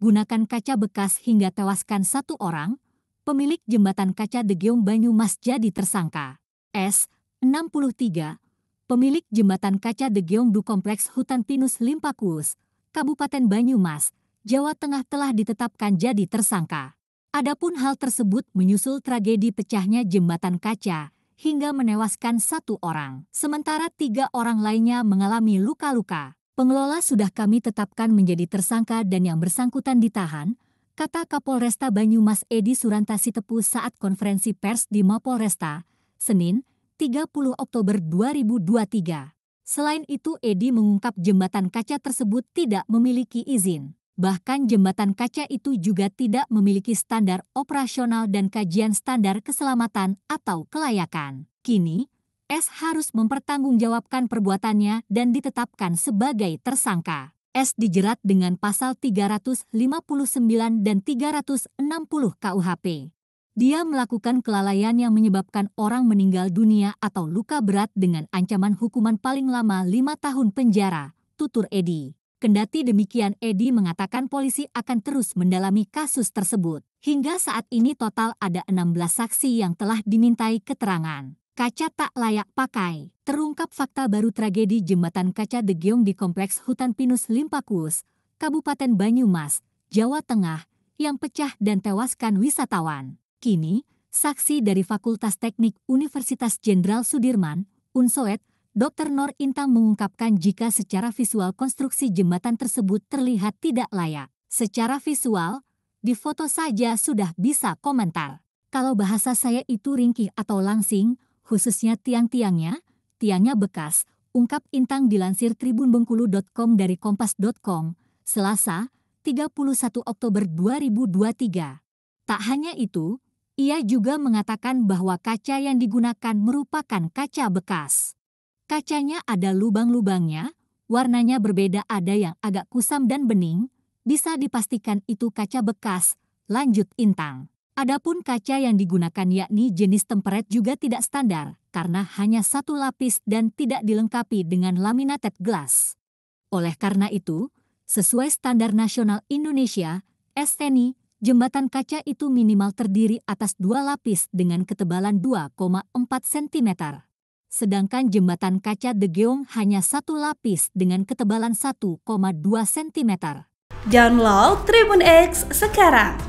gunakan kaca bekas hingga tewaskan satu orang, pemilik jembatan kaca The Degeung Banyumas jadi tersangka. S. 63, pemilik jembatan kaca Geong Du Kompleks Hutan Pinus Limpakus, Kabupaten Banyumas, Jawa Tengah telah ditetapkan jadi tersangka. Adapun hal tersebut menyusul tragedi pecahnya jembatan kaca hingga menewaskan satu orang, sementara tiga orang lainnya mengalami luka-luka. Pengelola sudah kami tetapkan menjadi tersangka dan yang bersangkutan ditahan, kata Kapolresta Banyumas Edi Surantasi Tepu saat konferensi pers di Mapolresta, Senin, 30 Oktober 2023. Selain itu Edi mengungkap jembatan kaca tersebut tidak memiliki izin. Bahkan jembatan kaca itu juga tidak memiliki standar operasional dan kajian standar keselamatan atau kelayakan. Kini, S harus mempertanggungjawabkan perbuatannya dan ditetapkan sebagai tersangka. S dijerat dengan pasal 359 dan 360 KUHP. Dia melakukan kelalaian yang menyebabkan orang meninggal dunia atau luka berat dengan ancaman hukuman paling lama lima tahun penjara, tutur Edi. Kendati demikian, Edi mengatakan polisi akan terus mendalami kasus tersebut. Hingga saat ini total ada 16 saksi yang telah dimintai keterangan. Kaca tak layak pakai. Terungkap fakta baru tragedi jembatan kaca Degiong di Kompleks Hutan Pinus Limpakus, Kabupaten Banyumas, Jawa Tengah, yang pecah dan tewaskan wisatawan. Kini, saksi dari Fakultas Teknik Universitas Jenderal Sudirman, UNSOET, Dr. Nor Intang mengungkapkan jika secara visual konstruksi jembatan tersebut terlihat tidak layak. Secara visual, di foto saja sudah bisa komentar. Kalau bahasa saya itu ringkih atau langsing, khususnya tiang-tiangnya, tiangnya bekas, ungkap Intang dilansir tribunbengkulu.com dari kompas.com, Selasa, 31 Oktober 2023. Tak hanya itu, ia juga mengatakan bahwa kaca yang digunakan merupakan kaca bekas. Kacanya ada lubang-lubangnya, warnanya berbeda ada yang agak kusam dan bening, bisa dipastikan itu kaca bekas, lanjut Intang. Adapun kaca yang digunakan yakni jenis temperet juga tidak standar karena hanya satu lapis dan tidak dilengkapi dengan laminated glass. Oleh karena itu, sesuai standar nasional Indonesia, STNI, jembatan kaca itu minimal terdiri atas dua lapis dengan ketebalan 2,4 cm. Sedangkan jembatan kaca The Geong hanya satu lapis dengan ketebalan 1,2 cm. Download Tribun X sekarang!